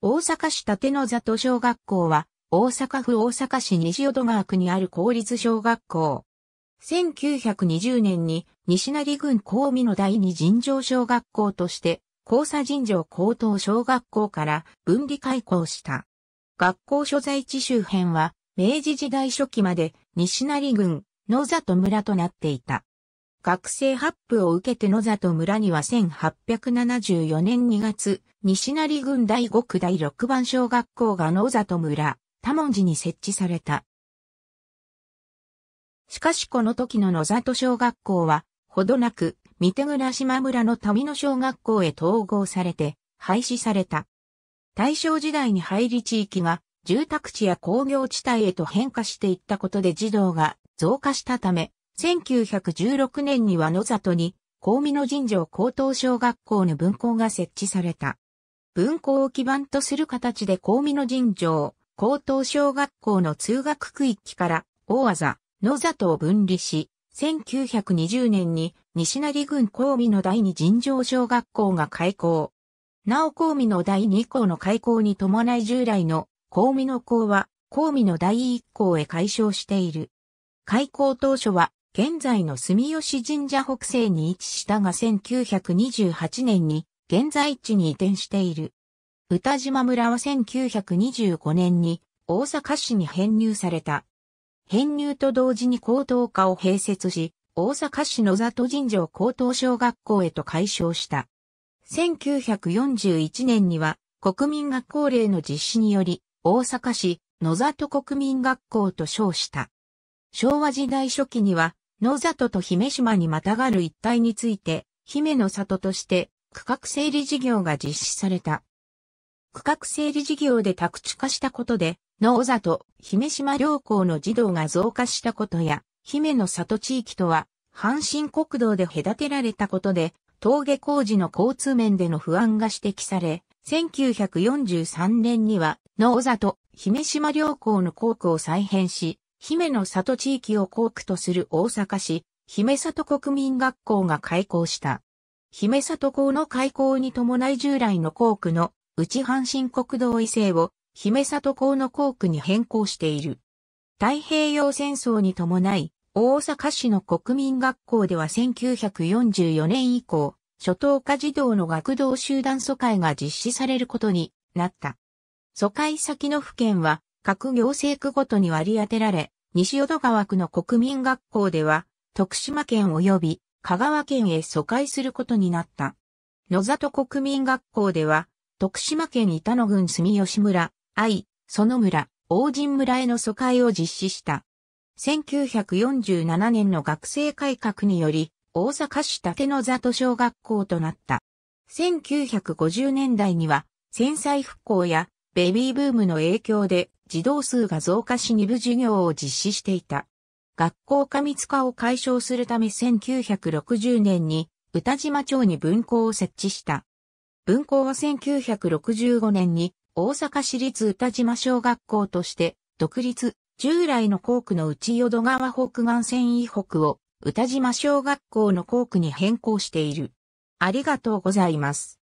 大阪市立野里小学校は、大阪府大阪市西淀川区にある公立小学校。1920年に西成郡公美の第二尋常小学校として、交差尋常高等小学校から分離開校した。学校所在地周辺は、明治時代初期まで西成郡、野里村となっていた。学生発布を受けて野里村には1874年2月、西成郡第5区第6番小学校が野里村、多文字に設置された。しかしこの時の野里小学校は、ほどなく、三手倉島村の民の小学校へ統合されて、廃止された。大正時代に入り地域が、住宅地や工業地帯へと変化していったことで児童が増加したため、1916年には野里に、高美の神城高等小学校の分校が設置された。分校を基盤とする形で高美の神城高等小学校の通学区域から大技、野里を分離し、1920年に西成郡高美の第二神城小学校が開校。なお高美の第二校の開校に伴い従来の高美の校は高美の第一校へ解消している。開校当初は現在の住吉神社北西に位置したが1928年に現在地に移転している。歌島村は1925年に大阪市に編入された。編入と同時に高等科を併設し、大阪市野里神城高等小学校へと改称した。1941年には国民学校令の実施により、大阪市野里国民学校と称した。昭和時代初期には野里と姫島にまたがる一帯について、姫の里として区画整理事業が実施された。区画整理事業で宅地化したことで、野里、姫島両校の児童が増加したことや、姫の里地域とは、阪神国道で隔てられたことで、峠工事の交通面での不安が指摘され、1943年には、野里、姫島両校の校区を再編し、姫の里地域を校区とする大阪市、姫里国民学校が開校した。姫里校の開校に伴い従来の校区の内阪神国道移性を姫里校の校区に変更している。太平洋戦争に伴い、大阪市の国民学校では1944年以降、初等科児童の学童集団疎開が実施されることになった。疎開先の府県は各行政区ごとに割り当てられ、西淀川区の国民学校では、徳島県及び香川県へ疎開することになった。野里国民学校では、徳島県板野郡住吉村、愛、園村、王神村への疎開を実施した。1947年の学生改革により、大阪市立野里小学校となった。1950年代には、戦災復興やベビーブームの影響で児童数が増加し2部授業を実施していた。学校過密化を解消するため1960年に宇多島町に分校を設置した。分校は1965年に大阪市立宇多島小学校として独立、従来の校区の内淀川北岸線以北を宇多島小学校の校区に変更している。ありがとうございます。